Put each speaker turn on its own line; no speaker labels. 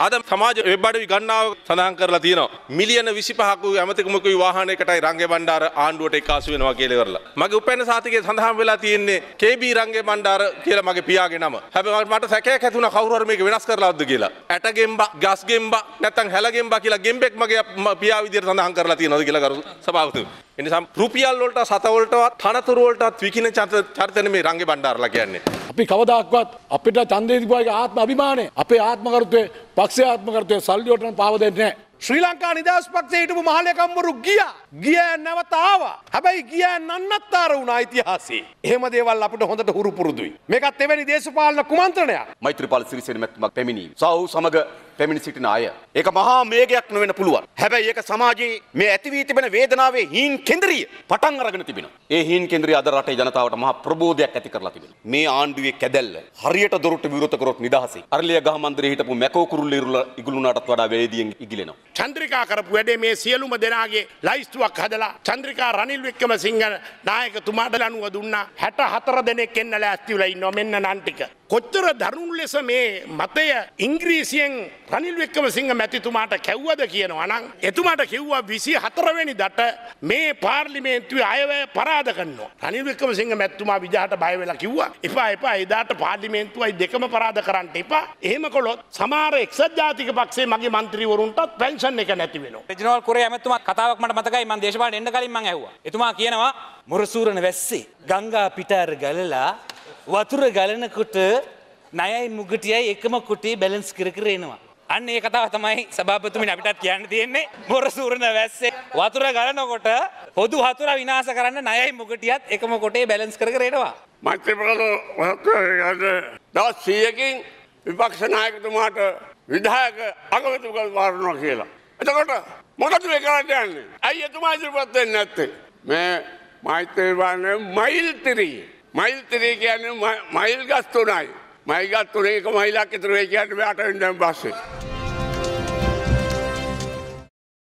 අද සමාජ වෙබ්බඩවි ගන්නාව සඳහන් කරලා තියෙනවා. මිලියන 25ක ඇමතිකමක විවාහනයකටයි රංගේ බණ්ඩාර ආණ්ඩුවට එක්කාසු වෙනවා කියලා ඉවරලා. මගේ උපැන්න සාතිකයේ සඳහන් වෙලා තියෙන්නේ KB රංගේ බණ්ඩාර කියලා මගේ පියාගේ නම. හැබැයි මට සැකයක් ඇති වුණා කවුරු හරි මේක වෙනස් කරලාද කියලා. ඇට ගෙම්බා, ගස් ගෙම්බා නැත්නම් හැල ගෙම්බා කියලා ගෙම්බෙක් මගේ පියා විදියට සඳහන් කරලා තියෙනවාද කියලා කරු සභාපතිතුමා. එනිසා රුපියල් වලට සත වලටවත් තනතුරු වලටත් විකින චරිතනේ මේ රංගේ බණ්ඩාරලා කියන්නේ.
අපි කවදක්වත් අපිට චන්දේතිපුවාගේ ආත්ම අභිමානය අපේ ආත්මකරත්වය
පක්ෂ ආත්මකරත්වය සල්ලියෝටන පාවදන්නේ. ශ්‍රී ලංකා නිදහස් පක්ෂේ හිටපු මහලකම්වරු ගිය ගිය නැවතාවා. හැබැයි ගිය නන්නත්තර වුණා ඉතිහාසයේ. එහෙම දේවල් අපිට හොඳට හුරු පුරුදුයි. මේකත් එවැනි දේශපාලන කුමන්ත්‍රණයක්.
මෛත්‍රීපාල සිරිසේන මැතිතුමා පැමිණීම. සෞ සමග පැමිණි සිටින අය. ඒක මහා මේගයක් නොවෙන පුළුවන්. හැබැයි ඒක සමාජයේ මේ ඇතිවී තිබෙන වේදනාවේ හීන් කේන්ද්‍රිය පටන් අරගෙන තිබෙනවා. ඒ හීන් කේන්ද්‍රිය අද රටේ ජනතාවට මහා ප්‍රබෝධයක් ඇති කරලා තිබෙනවා. මේ ආණ්ඩුවේ කැදැල්ල හරියට දොරට විරුද්ධ කරොත් නිදහසයි. අරලිය ගහ මන්දිරේ හිටපු මැකෝ කුරුල්ල ඉගුලුණාටත් වඩා වේදියෙන් ඉගිලෙනවා.
චන්ද්‍රිකා කරපු වැඩේ මේ සියලුම දෙනාගේ ලයිස්තුවක් හදලා චන්ද්‍රිකා රනිල් වික්‍රමසිංහ නායකතුමාට ලනුව දුන්නා 64 දෙනෙක් එන්න ලෑස්ති වෙලා ඉන්නවා මෙන්න නන් ටික. කොච්චර දරුණු ලෙස මේ මතය ඉංග්‍රීසියෙන් රනිල් වික්‍රමසිංහ මැතිතුමාට කැව්වද කියනවා නම් එතුමාට කිව්වා 24 වෙනි දට මේ පාර්ලිමේන්තුවේ අයවැය පරාද කරනවා. රනිල් වික්‍රමසිංහ මැතිතුමා විජහට බය වෙලා කිව්වා එපා එපා එදාට පාර්ලිමේන්තුවයි දෙකම පරාද කරන්න එපා. එහෙම කළොත් සමහර එක්සත් ජාතික පක්ෂයේ මගේ മന്ത്രിවරුන්ටත් පැන්ෂන් එක නැති වෙනවා. රෙජිනෝල් කුරේ ඇමතුමා කතාවක් මට මතකයි මම දේශපාලන එන්න කලින් මම ඇහුවා. එතුමා කියනවා මුරසූරණ වැස්සේ ගංගා පිටාර ගලලා වතුර ගලනකොට නයයි මුගටියයි එකම කොටේ බැලන්ස් කර කර එනවා. අන්න ඒ කතාව තමයි සභාපතුමින් අපිටත් කියන්න තියෙන්නේ බොර සූරණ වැස්සේ වතුර ගලනකොට පොදු හතුර විනාශ කරන්න නයයි මුගටියත් එකම කොටේ බැලන්ස් කර කර එනවා. මන්ත්‍රී
ප්‍රකල්ප
දවස් 100කින් විපක්ෂ නායකතුමාට විධායක
අගමැතිවරු වාරනවා කියලා. එතකොට මොකද මේ කරන්න යන්නේ? ඇයි එතුමා ඉදිරිපත් වෙන්නේ නැත්තේ? මේ මෛත්‍රී වන්නේ මයිල්තරී මයිල්තරේ කියන්නේ මයිල් ගස් තුනයි. මයිගත් තුනේ එක මයිලක් ඉතුරු වෙයි කියන්නේ 8 වෙනිදාන් පස්සේ.